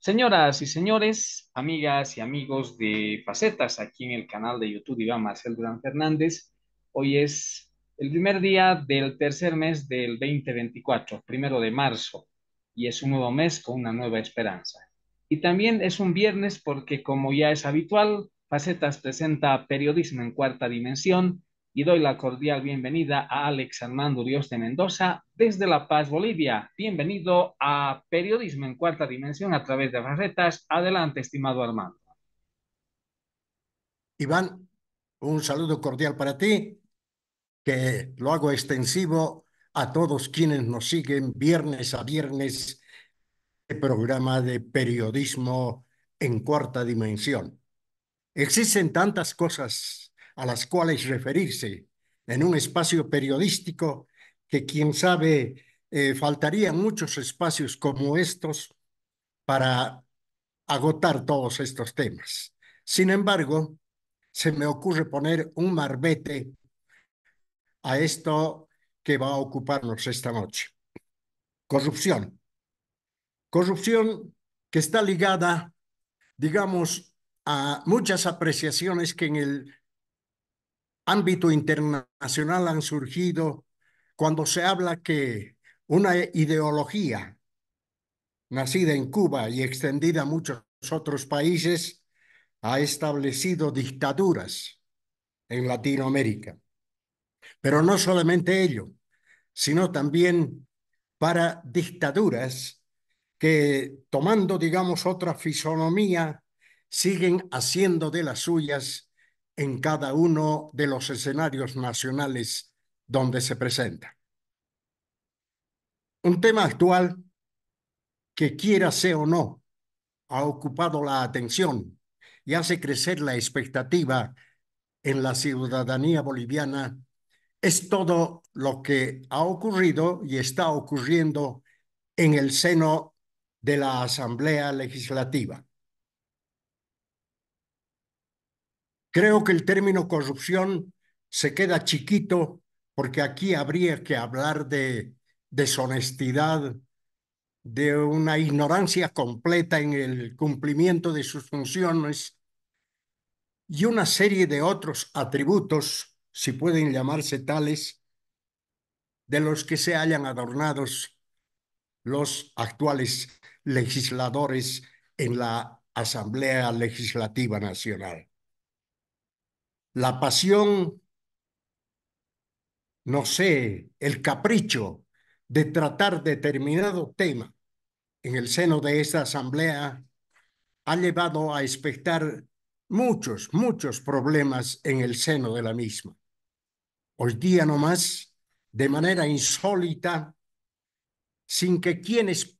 Señoras y señores, amigas y amigos de Facetas, aquí en el canal de YouTube Iván Marcel Durán Fernández, hoy es el primer día del tercer mes del 2024, primero de marzo, y es un nuevo mes con una nueva esperanza. Y también es un viernes porque, como ya es habitual, Facetas presenta periodismo en cuarta dimensión y doy la cordial bienvenida a Alex Armando Dios de Mendoza desde La Paz, Bolivia. Bienvenido a Periodismo en Cuarta Dimensión a través de Barretas. Adelante, estimado Armando. Iván, un saludo cordial para ti, que lo hago extensivo a todos quienes nos siguen viernes a viernes el este programa de periodismo en cuarta dimensión. Existen tantas cosas a las cuales referirse en un espacio periodístico que quién sabe eh, faltarían muchos espacios como estos para agotar todos estos temas. Sin embargo, se me ocurre poner un marbete a esto que va a ocuparnos esta noche. Corrupción. Corrupción que está ligada, digamos, a muchas apreciaciones que en el ámbito internacional han surgido cuando se habla que una ideología nacida en Cuba y extendida a muchos otros países ha establecido dictaduras en Latinoamérica. Pero no solamente ello, sino también para dictaduras que tomando, digamos, otra fisonomía, siguen haciendo de las suyas en cada uno de los escenarios nacionales donde se presenta. Un tema actual que quiera sea o no, ha ocupado la atención y hace crecer la expectativa en la ciudadanía boliviana es todo lo que ha ocurrido y está ocurriendo en el seno de la Asamblea Legislativa. Creo que el término corrupción se queda chiquito porque aquí habría que hablar de deshonestidad, de una ignorancia completa en el cumplimiento de sus funciones y una serie de otros atributos, si pueden llamarse tales, de los que se hayan adornados los actuales legisladores en la Asamblea Legislativa Nacional la pasión, no sé, el capricho de tratar determinado tema en el seno de esta asamblea ha llevado a expectar muchos, muchos problemas en el seno de la misma. Hoy día nomás, de manera insólita, sin que quienes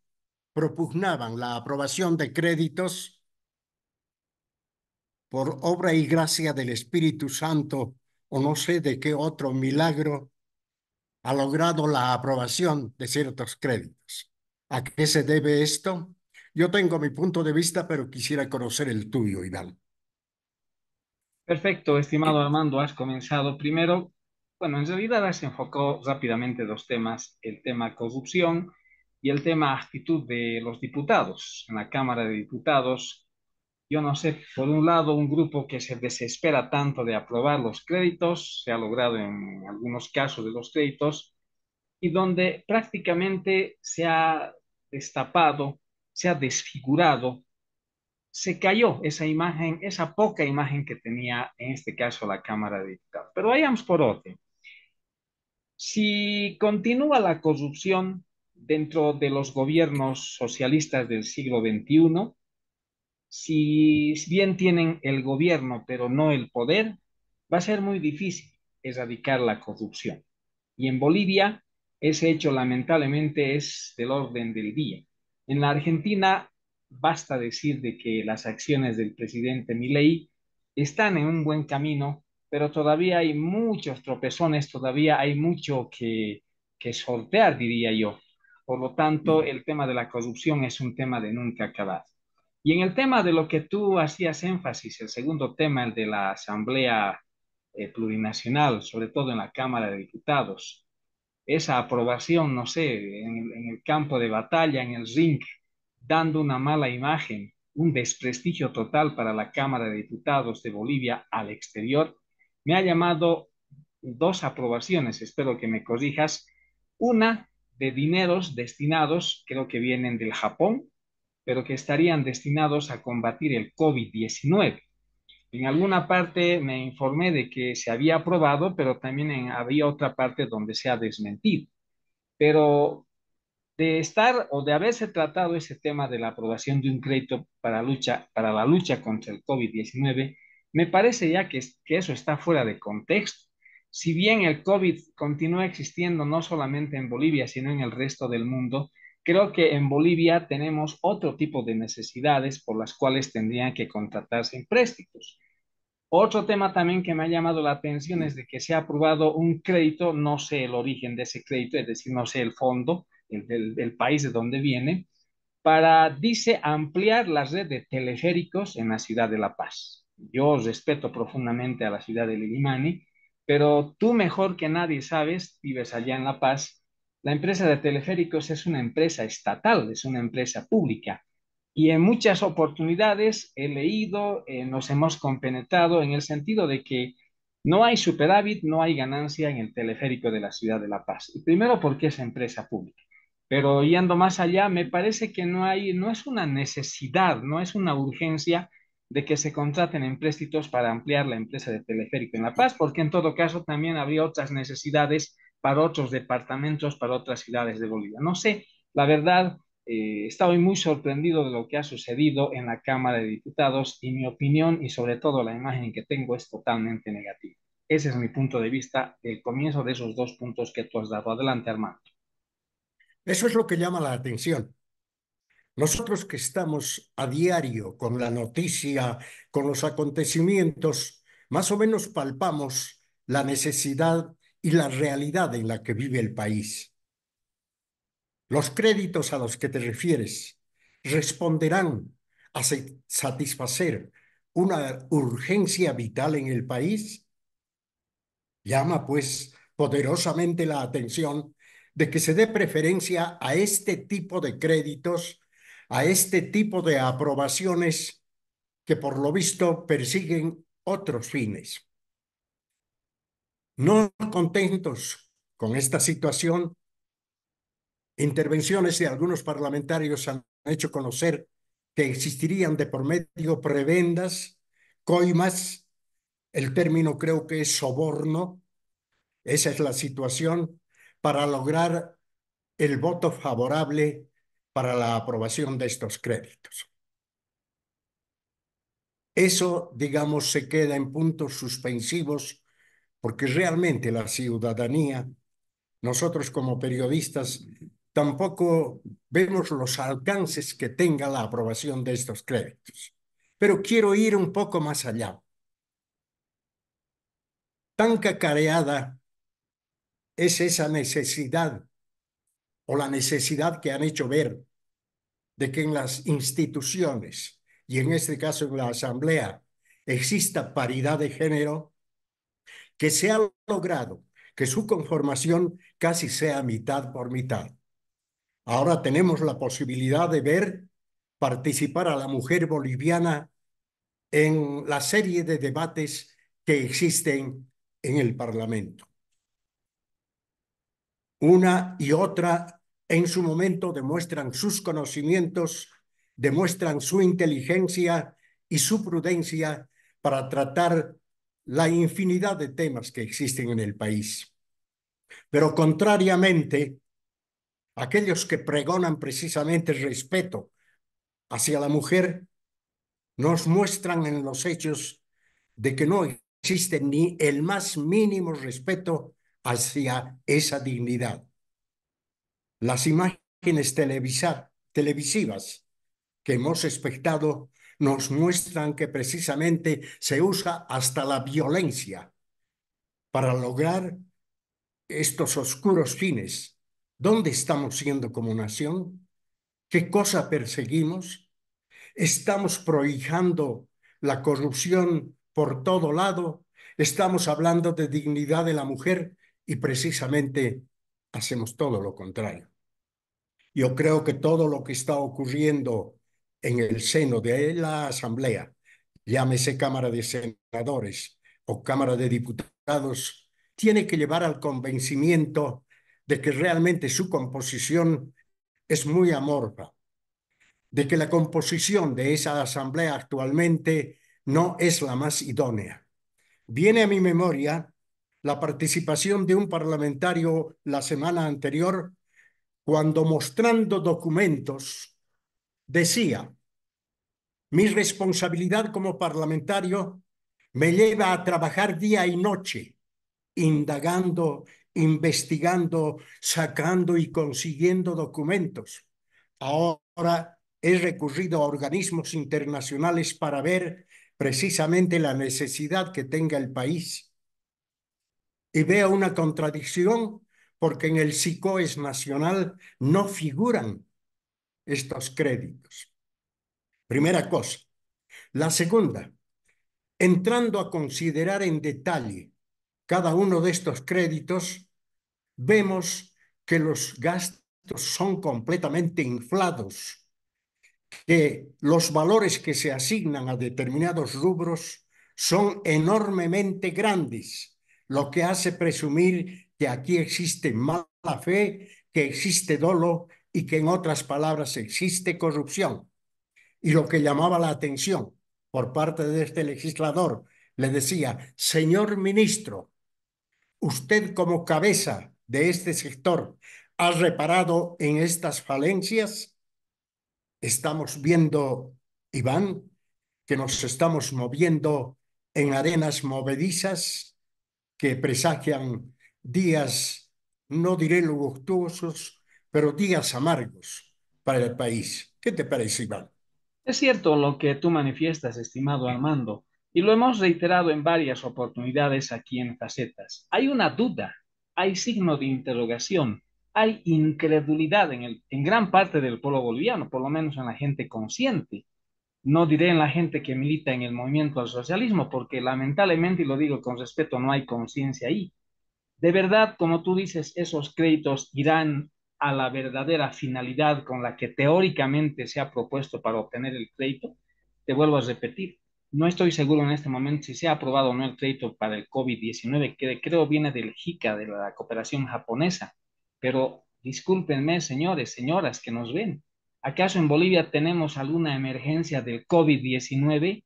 propugnaban la aprobación de créditos por obra y gracia del Espíritu Santo o no sé de qué otro milagro, ha logrado la aprobación de ciertos créditos. ¿A qué se debe esto? Yo tengo mi punto de vista, pero quisiera conocer el tuyo, Iván. Perfecto, estimado Armando, has comenzado primero. Bueno, en realidad se enfocó rápidamente dos temas, el tema corrupción y el tema actitud de los diputados en la Cámara de Diputados yo no sé, por un lado, un grupo que se desespera tanto de aprobar los créditos, se ha logrado en algunos casos de los créditos, y donde prácticamente se ha destapado, se ha desfigurado, se cayó esa imagen, esa poca imagen que tenía en este caso la Cámara de Diputados. Pero vayamos por otro. Si continúa la corrupción dentro de los gobiernos socialistas del siglo XXI, si bien tienen el gobierno pero no el poder, va a ser muy difícil erradicar la corrupción. Y en Bolivia ese hecho lamentablemente es del orden del día. En la Argentina basta decir de que las acciones del presidente Milei están en un buen camino, pero todavía hay muchos tropezones, todavía hay mucho que, que sortear, diría yo. Por lo tanto, mm. el tema de la corrupción es un tema de nunca acabar. Y en el tema de lo que tú hacías énfasis, el segundo tema, el de la Asamblea eh, Plurinacional, sobre todo en la Cámara de Diputados, esa aprobación, no sé, en el campo de batalla, en el ring, dando una mala imagen, un desprestigio total para la Cámara de Diputados de Bolivia al exterior, me ha llamado dos aprobaciones, espero que me corrijas. Una de dineros destinados, creo que vienen del Japón, pero que estarían destinados a combatir el COVID-19. En alguna parte me informé de que se había aprobado, pero también había otra parte donde se ha desmentido. Pero de estar o de haberse tratado ese tema de la aprobación de un crédito para, lucha, para la lucha contra el COVID-19, me parece ya que, que eso está fuera de contexto. Si bien el COVID continúa existiendo no solamente en Bolivia, sino en el resto del mundo, Creo que en Bolivia tenemos otro tipo de necesidades por las cuales tendrían que contratarse préstitos. Otro tema también que me ha llamado la atención es de que se ha aprobado un crédito, no sé el origen de ese crédito, es decir, no sé el fondo, el, país de donde viene, para, dice, ampliar la red de teleféricos en la ciudad de La Paz. Yo respeto profundamente a la ciudad de Limani, pero tú mejor que nadie sabes, vives allá en La Paz, la empresa de teleféricos es una empresa estatal, es una empresa pública. Y en muchas oportunidades he leído, eh, nos hemos compenetrado en el sentido de que no hay superávit, no hay ganancia en el teleférico de la ciudad de La Paz. Y primero porque es empresa pública. Pero yendo más allá, me parece que no hay, no es una necesidad, no es una urgencia de que se contraten empréstitos para ampliar la empresa de teleférico en La Paz, porque en todo caso también habría otras necesidades para otros departamentos, para otras ciudades de Bolivia. No sé, la verdad, eh, estoy muy sorprendido de lo que ha sucedido en la Cámara de Diputados y mi opinión y sobre todo la imagen que tengo es totalmente negativa. Ese es mi punto de vista, el comienzo de esos dos puntos que tú has dado. Adelante, Armando. Eso es lo que llama la atención. Nosotros que estamos a diario con la noticia, con los acontecimientos, más o menos palpamos la necesidad y la realidad en la que vive el país. Los créditos a los que te refieres responderán a satisfacer una urgencia vital en el país. Llama, pues, poderosamente la atención de que se dé preferencia a este tipo de créditos, a este tipo de aprobaciones que por lo visto persiguen otros fines. No contentos con esta situación, intervenciones de algunos parlamentarios han hecho conocer que existirían de por medio prebendas, coimas, el término creo que es soborno, esa es la situación, para lograr el voto favorable para la aprobación de estos créditos. Eso, digamos, se queda en puntos suspensivos porque realmente la ciudadanía, nosotros como periodistas, tampoco vemos los alcances que tenga la aprobación de estos créditos. Pero quiero ir un poco más allá. Tan cacareada es esa necesidad o la necesidad que han hecho ver de que en las instituciones y en este caso en la Asamblea exista paridad de género, que se ha logrado que su conformación casi sea mitad por mitad. Ahora tenemos la posibilidad de ver participar a la mujer boliviana en la serie de debates que existen en el Parlamento. Una y otra en su momento demuestran sus conocimientos, demuestran su inteligencia y su prudencia para tratar la infinidad de temas que existen en el país. Pero contrariamente, aquellos que pregonan precisamente el respeto hacia la mujer, nos muestran en los hechos de que no existe ni el más mínimo respeto hacia esa dignidad. Las imágenes televisivas que hemos espectado nos muestran que precisamente se usa hasta la violencia para lograr estos oscuros fines. ¿Dónde estamos siendo como nación? ¿Qué cosa perseguimos? ¿Estamos prohijando la corrupción por todo lado? ¿Estamos hablando de dignidad de la mujer? Y precisamente hacemos todo lo contrario. Yo creo que todo lo que está ocurriendo en el seno de la Asamblea, llámese Cámara de Senadores o Cámara de Diputados, tiene que llevar al convencimiento de que realmente su composición es muy amorfa, de que la composición de esa Asamblea actualmente no es la más idónea. Viene a mi memoria la participación de un parlamentario la semana anterior cuando mostrando documentos Decía, mi responsabilidad como parlamentario me lleva a trabajar día y noche, indagando, investigando, sacando y consiguiendo documentos. Ahora he recurrido a organismos internacionales para ver precisamente la necesidad que tenga el país. Y veo una contradicción porque en el SICOES nacional no figuran estos créditos. Primera cosa. La segunda, entrando a considerar en detalle cada uno de estos créditos, vemos que los gastos son completamente inflados, que los valores que se asignan a determinados rubros son enormemente grandes, lo que hace presumir que aquí existe mala fe, que existe dolo y que en otras palabras existe corrupción. Y lo que llamaba la atención por parte de este legislador le decía, señor ministro, usted como cabeza de este sector ha reparado en estas falencias. Estamos viendo, Iván, que nos estamos moviendo en arenas movedizas que presagian días, no diré luctuosos, pero días amargos para el país. ¿Qué te parece, Iván? Es cierto lo que tú manifiestas, estimado Armando, y lo hemos reiterado en varias oportunidades aquí en Facetas. Hay una duda, hay signo de interrogación, hay incredulidad en, en gran parte del pueblo boliviano, por lo menos en la gente consciente. No diré en la gente que milita en el movimiento al socialismo, porque lamentablemente, y lo digo con respeto, no hay conciencia ahí. De verdad, como tú dices, esos créditos irán a la verdadera finalidad con la que teóricamente se ha propuesto para obtener el crédito, te vuelvo a repetir, no estoy seguro en este momento si se ha aprobado o no el crédito para el COVID-19, que creo viene del JICA, de la cooperación japonesa, pero discúlpenme, señores, señoras que nos ven, ¿acaso en Bolivia tenemos alguna emergencia del COVID-19?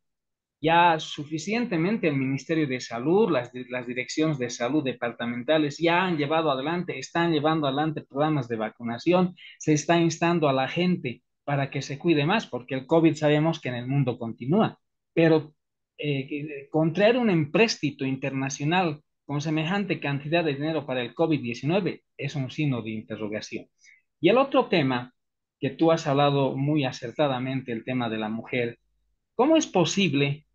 ya suficientemente el Ministerio de Salud, las, direcciones de salud departamentales ya han llevado adelante, están llevando adelante programas de vacunación, se está instando a la gente para que se cuide más, porque el COVID sabemos que en el mundo continúa, pero eh, eh, contraer un empréstito internacional con semejante cantidad de dinero para el COVID-19 es un signo de interrogación. Y el otro tema que tú has hablado muy acertadamente, el tema de la mujer, ¿cómo es posible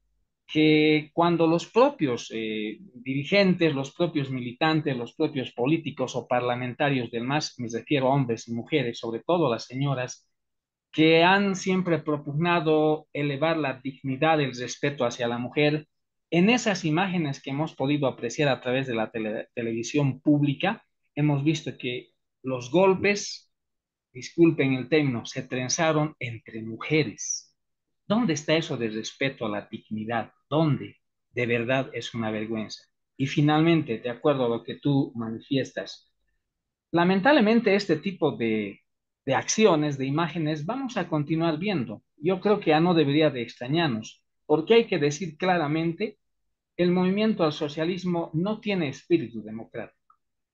que cuando los propios eh, dirigentes, los propios militantes, los propios políticos o parlamentarios del MAS, me refiero a hombres y mujeres, sobre todo las señoras, que han siempre propugnado elevar la dignidad, el respeto hacia la mujer, en esas imágenes que hemos podido apreciar a través de la televisión pública, hemos visto que los golpes, disculpen el término, se trenzaron entre mujeres ¿Dónde está eso de respeto a la dignidad? ¿Dónde? De verdad es una vergüenza. Y finalmente, de acuerdo a lo que tú manifiestas, lamentablemente este tipo de, acciones, de imágenes, vamos a continuar viendo. Yo creo que ya no debería de extrañarnos, porque hay que decir claramente, el movimiento al socialismo no tiene espíritu democrático.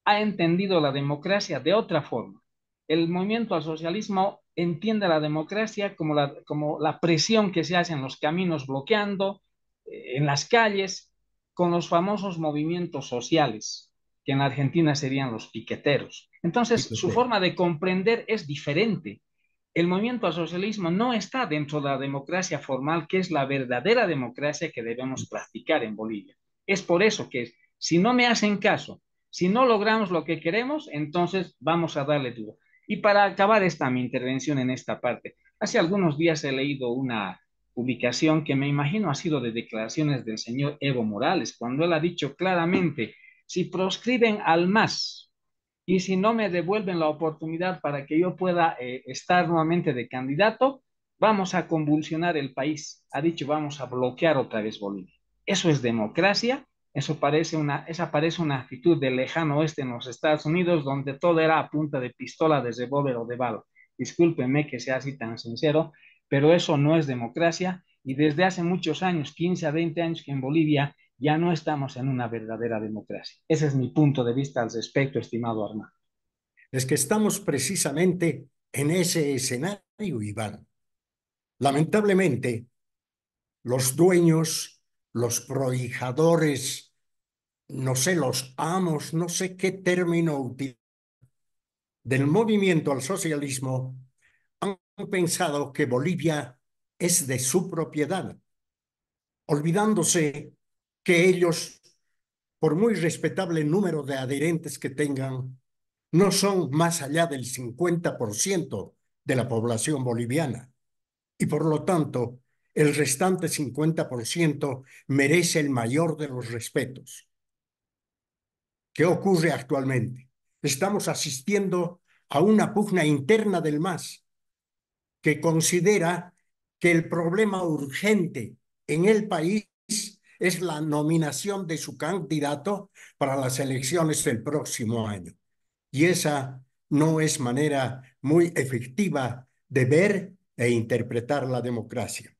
Ha entendido la democracia de otra forma. El movimiento al socialismo entiende la democracia como la, como la presión que se hace en los caminos bloqueando, eh, en las calles, con los famosos movimientos sociales, que en Argentina serían los piqueteros. Entonces, su forma de comprender es diferente. El movimiento al socialismo no está dentro de la democracia formal, que es la verdadera democracia que debemos practicar en Bolivia. Es por eso que si no me hacen caso, si no logramos lo que queremos, entonces vamos a darle duro. Y para acabar esta mi intervención en esta parte, hace algunos días he leído una publicación que me imagino ha sido de declaraciones del señor Evo Morales, cuando él ha dicho claramente, si proscriben al MAS y si no me devuelven la oportunidad para que yo pueda eh, estar nuevamente de candidato, vamos a convulsionar el país. Ha dicho, vamos a bloquear otra vez Bolivia. ¿Eso es democracia? Eso parece una, esa parece una actitud del lejano oeste en los Estados Unidos, donde todo era a punta de pistola, de revólver o de balo. Discúlpeme que sea así tan sincero, pero eso no es democracia y desde hace muchos años, 15 a 20 años que en Bolivia ya no estamos en una verdadera democracia. Ese es mi punto de vista al respecto, estimado Armando. Es que estamos precisamente en ese escenario, Iván. Lamentablemente, los dueños los prohijadores, no sé, los amos, no sé qué término utilizar, del movimiento al socialismo, han pensado que Bolivia es de su propiedad, olvidándose que ellos, por muy respetable número de adherentes que tengan, no son más allá del 50% de la población boliviana y por lo tanto el restante 50% merece el mayor de los respetos. ¿Qué ocurre actualmente? Estamos asistiendo a una pugna interna del MAS que considera que el problema urgente en el país es la nominación de su candidato para las elecciones del próximo año. Y esa no es manera muy efectiva de ver e interpretar la democracia.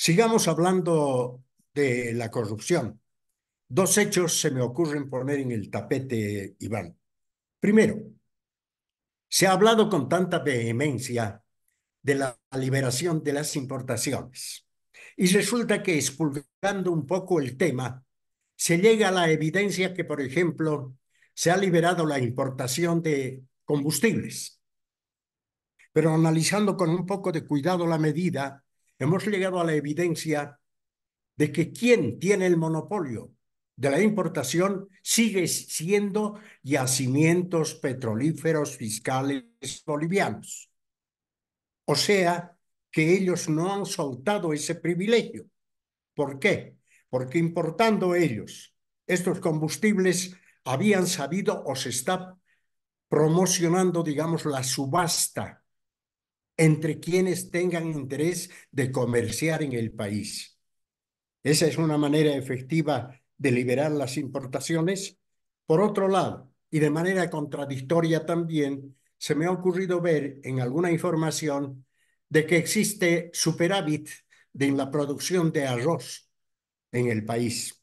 Sigamos hablando de la corrupción. Dos hechos se me ocurren poner en el tapete, Iván. Primero, se ha hablado con tanta vehemencia de la liberación de las importaciones. Y resulta que expulgando un poco el tema, se llega a la evidencia que, por ejemplo, se ha liberado la importación de combustibles. Pero analizando con un poco de cuidado la medida, hemos llegado a la evidencia de que quien tiene el monopolio de la importación sigue siendo yacimientos petrolíferos fiscales bolivianos. O sea, que ellos no han soltado ese privilegio. ¿Por qué? Porque importando ellos estos combustibles habían sabido o se está promocionando, digamos, la subasta entre quienes tengan interés de comerciar en el país. Esa es una manera efectiva de liberar las importaciones. Por otro lado, y de manera contradictoria también, se me ha ocurrido ver en alguna información de que existe superávit en la producción de arroz en el país.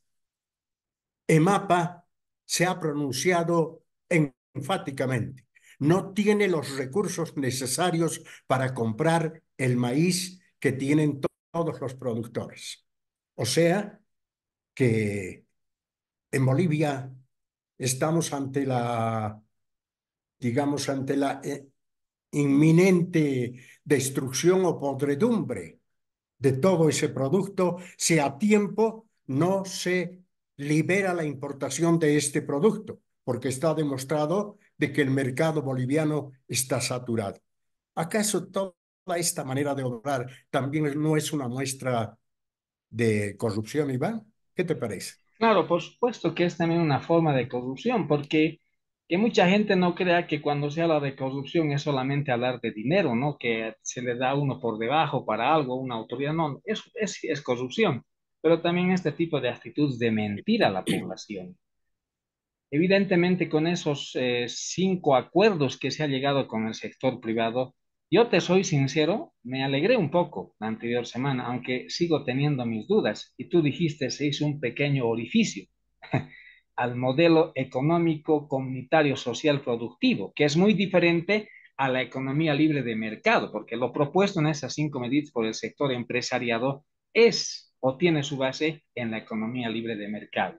EMAPA se ha pronunciado enfáticamente no tiene los recursos necesarios para comprar el maíz que tienen todos los productores. O sea que en Bolivia estamos ante la, digamos, ante la eh, inminente destrucción o podredumbre de todo ese producto si a tiempo no se libera la importación de este producto, porque está demostrado de que el mercado boliviano está saturado. ¿Acaso toda esta manera de obrar también no es una muestra de corrupción, Iván? ¿Qué te parece? Claro, por supuesto que es también una forma de corrupción, porque que mucha gente no crea que cuando se habla de corrupción es solamente hablar de dinero, ¿no? Que se le da uno por debajo para algo, una autoridad, no, es, es, corrupción, pero también este tipo de actitudes de mentir a la población. Evidentemente, con esos eh, cinco acuerdos que se ha llegado con el sector privado, yo te soy sincero, me alegré un poco la anterior semana, aunque sigo teniendo mis dudas. Y tú dijiste, se hizo un pequeño orificio al modelo económico comunitario social productivo, que es muy diferente a la economía libre de mercado, porque lo propuesto en esas cinco medidas por el sector empresariado es o tiene su base en la economía libre de mercado.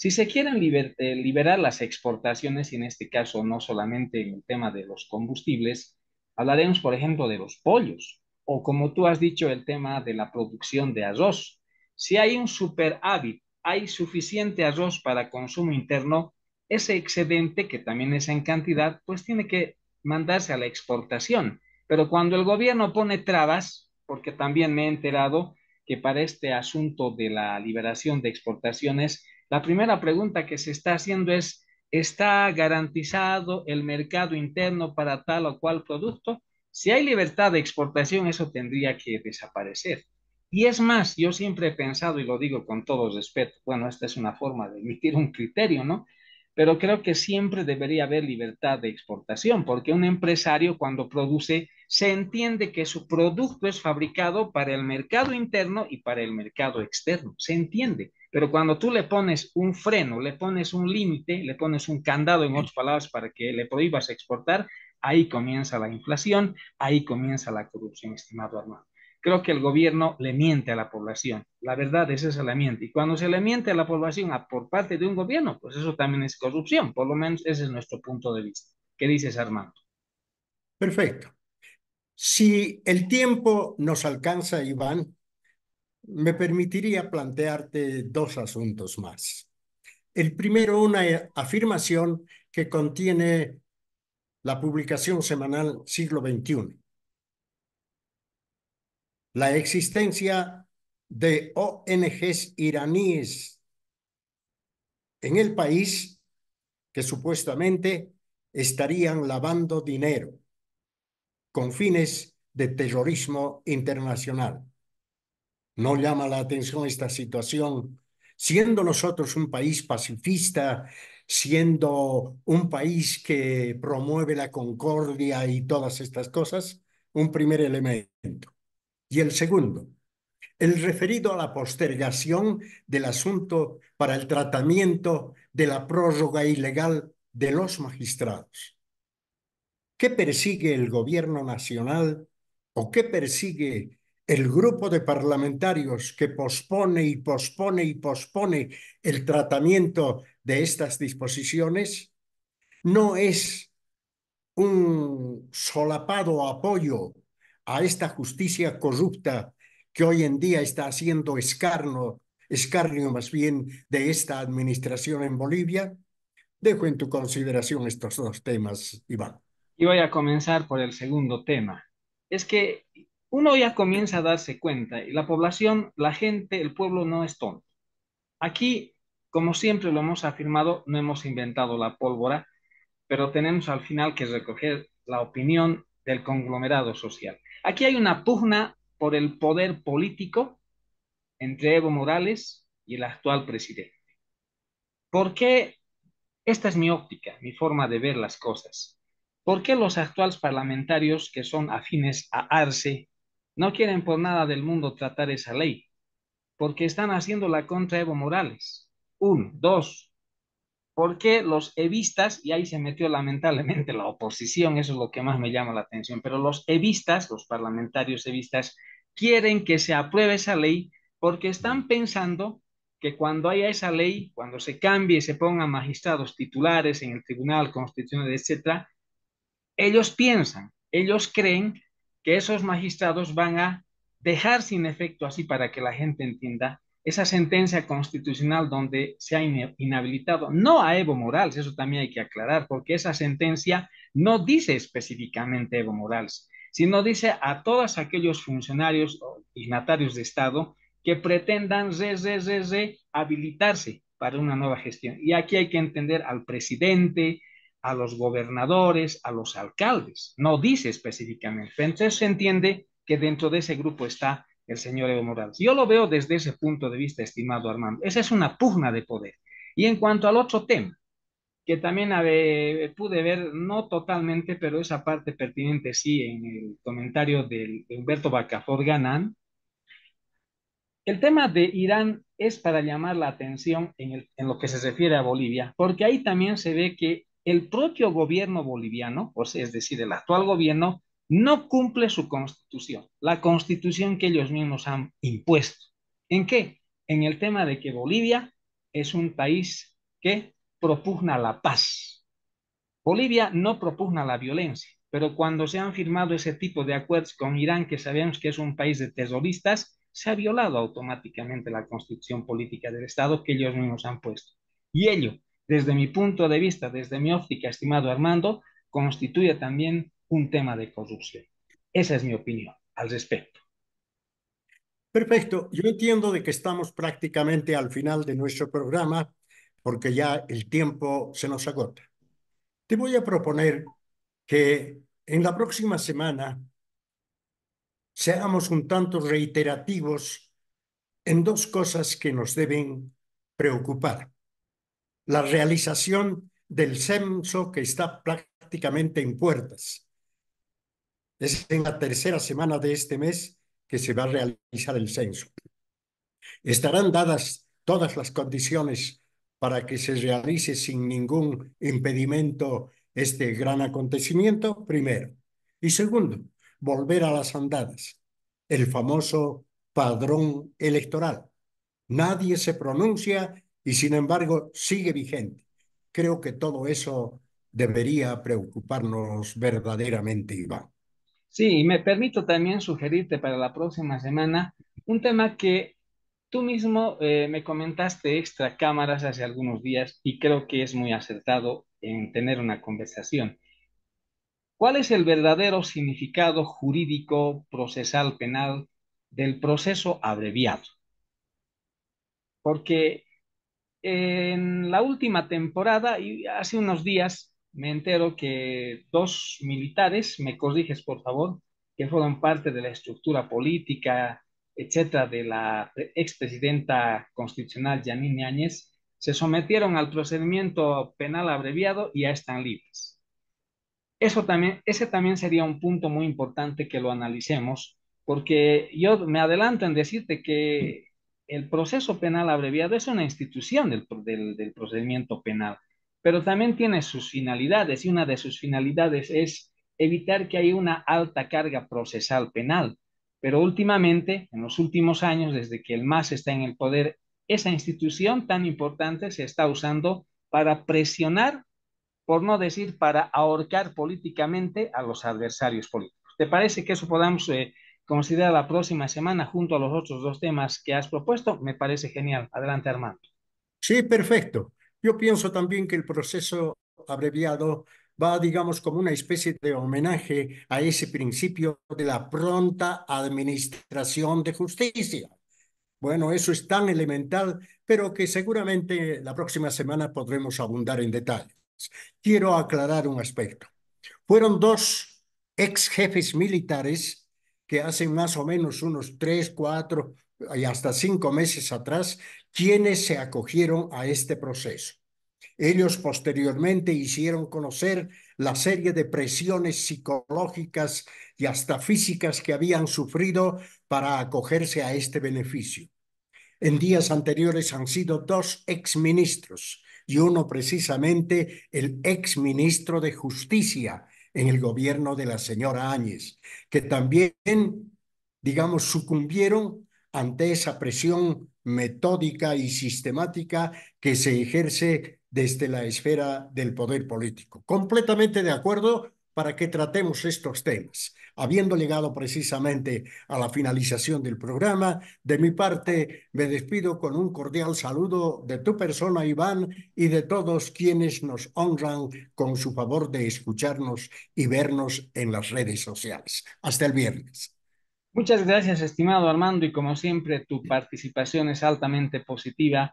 Si se quieren eh, liberar las exportaciones, y en este caso no solamente en el tema de los combustibles, hablaremos, por ejemplo, de los pollos, o como tú has dicho, el tema de la producción de arroz. Si hay un superávit, hay suficiente arroz para consumo interno, ese excedente, que también es en cantidad, pues tiene que mandarse a la exportación. Pero cuando el gobierno pone trabas, porque también me he enterado que para este asunto de la liberación de exportaciones, la primera pregunta que se está haciendo es, ¿está garantizado el mercado interno para tal o cual producto? Si hay libertad de exportación, eso tendría que desaparecer. Y es más, yo siempre he pensado, y lo digo con todo respeto, bueno, esta es una forma de emitir un criterio, ¿no? Pero creo que siempre debería haber libertad de exportación, porque un empresario cuando produce se entiende que su producto es fabricado para el mercado interno y para el mercado externo, se entiende. Pero cuando tú le pones un freno, le pones un límite, le pones un candado, en otras palabras, para que le prohíbas exportar, ahí comienza la inflación, ahí comienza la corrupción, estimado Armando. Creo que el gobierno le miente a la población. La verdad es esa le miente. Y cuando se le miente a la población a, por parte de un gobierno, pues eso también es corrupción. Por lo menos ese es nuestro punto de vista. ¿Qué dices, Armando? Perfecto. Si el tiempo nos alcanza, Iván, me permitiría plantearte dos asuntos más. El primero, una eh, afirmación que contiene la publicación semanal siglo XXI. La existencia de ONGs iraníes en el país que supuestamente estarían lavando dinero con fines de terrorismo internacional. ¿No llama la atención esta situación? Siendo nosotros un país pacifista, siendo un país que promueve la concordia y todas estas cosas, un primer elemento. Y el segundo, el referido a la postergación del asunto para el tratamiento de la prórroga ilegal de los magistrados. ¿Qué persigue el gobierno nacional o qué persigue el grupo de parlamentarios que pospone y pospone y pospone el tratamiento de estas disposiciones no es un solapado apoyo a esta justicia corrupta que hoy en día está haciendo escarnio escarnio más bien de esta administración en Bolivia. Dejo en tu consideración estos dos temas, Iván. Y voy a comenzar por el segundo tema. Es que uno ya comienza a darse cuenta y la población, la gente, el pueblo no es tonto. Aquí, como siempre lo hemos afirmado, no hemos inventado la pólvora, pero tenemos al final que recoger la opinión del conglomerado social. Aquí hay una pugna por el poder político entre Evo Morales y el actual presidente. ¿Por qué? Esta es mi óptica, mi forma de ver las cosas. ¿Por qué los actuales parlamentarios que son afines a Arce, no quieren por nada del mundo tratar esa ley, porque están haciendo la contra Evo Morales. Uno, dos, porque los evistas, y ahí se metió lamentablemente la oposición, eso es lo que más me llama la atención, pero los evistas, los parlamentarios evistas, quieren que se apruebe esa ley porque están pensando que cuando haya esa ley, cuando se cambie, y se pongan magistrados titulares en el Tribunal Constitucional, etcétera, ellos piensan, ellos creen que esos magistrados van a dejar sin efecto, así para que la gente entienda, esa sentencia constitucional donde se ha inhabilitado, no a Evo Morales, eso también hay que aclarar, porque esa sentencia no dice específicamente Evo Morales, sino dice a todos aquellos funcionarios o dignatarios de Estado que pretendan re, re, re, habilitarse para una nueva gestión. Y aquí hay que entender al presidente, a los gobernadores, a los alcaldes. No dice específicamente. Entonces se entiende que dentro de ese grupo está el señor Evo Morales. Yo lo veo desde ese punto de vista, estimado Armando. Esa es una pugna de poder. Y en cuanto al otro tema, que también pude ver, no totalmente, pero esa parte pertinente sí en el comentario del, Humberto Bacafor Ganán, el tema de Irán es para llamar la atención en, lo que se refiere a Bolivia, porque ahí también se ve que el propio gobierno boliviano, o sea, es decir, el actual gobierno, no cumple su constitución, la constitución que ellos mismos han impuesto. ¿En qué? En el tema de que Bolivia es un país que propugna la paz. Bolivia no propugna la violencia, pero cuando se han firmado ese tipo de acuerdos con Irán, que sabemos que es un país de terroristas, se ha violado automáticamente la constitución política del Estado que ellos mismos han puesto. Y ello, desde mi punto de vista, desde mi óptica, estimado Armando, constituye también un tema de corrupción. Esa es mi opinión al respecto. Perfecto. Yo entiendo de que estamos prácticamente al final de nuestro programa porque ya el tiempo se nos agota. Te voy a proponer que en la próxima semana seamos un tanto reiterativos en dos cosas que nos deben preocupar la realización del censo que está prácticamente en puertas. Es en la tercera semana de este mes que se va a realizar el censo. Estarán dadas todas las condiciones para que se realice sin ningún impedimento este gran acontecimiento, primero. Y segundo, volver a las andadas, el famoso padrón electoral. Nadie se pronuncia y sin embargo sigue vigente. Creo que todo eso debería preocuparnos verdaderamente, Iván. Sí, y me permito también sugerirte para la próxima semana un tema que tú mismo eh, me comentaste extra cámaras hace algunos días y creo que es muy acertado en tener una conversación. ¿Cuál es el verdadero significado jurídico, procesal, penal del proceso abreviado? Porque en la última temporada y hace unos días me entero que dos militares, me corriges por favor, que fueron parte de la estructura política, etcétera, de la expresidenta constitucional Janine Áñez, se sometieron al procedimiento penal abreviado y ya están libres. Eso también, ese también sería un punto muy importante que lo analicemos, porque yo me adelanto en decirte que el proceso penal abreviado es una institución del, procedimiento penal, pero también tiene sus finalidades y una de sus finalidades es evitar que haya una alta carga procesal penal. Pero últimamente, en los últimos años, desde que el MAS está en el poder, esa institución tan importante se está usando para presionar, por no decir para ahorcar políticamente a los adversarios políticos. ¿Te parece que eso podamos eh, considera la próxima semana junto a los otros dos temas que has propuesto, me parece genial. Adelante, Armando. Sí, perfecto. Yo pienso también que el proceso abreviado va, digamos, como una especie de homenaje a ese principio de la pronta administración de justicia. Bueno, eso es tan elemental, pero que seguramente la próxima semana podremos abundar en detalles. Quiero aclarar un aspecto. Fueron dos ex jefes militares que hace más o menos unos tres, cuatro y hasta cinco meses atrás, quienes se acogieron a este proceso. Ellos posteriormente hicieron conocer la serie de presiones psicológicas y hasta físicas que habían sufrido para acogerse a este beneficio. En días anteriores han sido dos exministros y uno precisamente el exministro de Justicia, en el gobierno de la señora Áñez, que también, digamos, sucumbieron ante esa presión metódica y sistemática que se ejerce desde la esfera del poder político. Completamente de acuerdo para que tratemos estos temas. Habiendo llegado precisamente a la finalización del programa, de mi parte me despido con un cordial saludo de tu persona, Iván, y de todos quienes nos honran con su favor de escucharnos y vernos en las redes sociales. Hasta el viernes. Muchas gracias, estimado Armando, y como siempre, tu participación es altamente positiva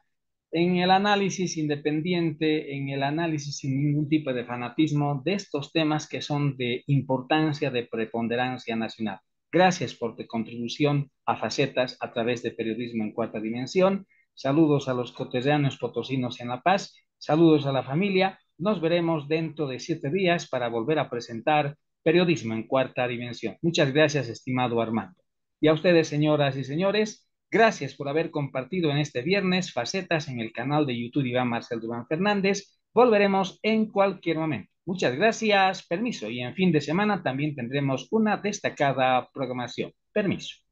en el análisis independiente, en el análisis sin ningún tipo de fanatismo de estos temas que son de importancia, de preponderancia nacional. Gracias por tu contribución a Facetas a través de Periodismo en Cuarta Dimensión. Saludos a los cotidianos potosinos en La Paz. Saludos a la familia. Nos veremos dentro de siete días para volver a presentar Periodismo en Cuarta Dimensión. Muchas gracias, estimado Armando. Y a ustedes, señoras y señores, Gracias por haber compartido en este viernes facetas en el canal de YouTube Iván Marcel Durán Fernández. Volveremos en cualquier momento. Muchas gracias, permiso. Y en fin de semana también tendremos una destacada programación. Permiso.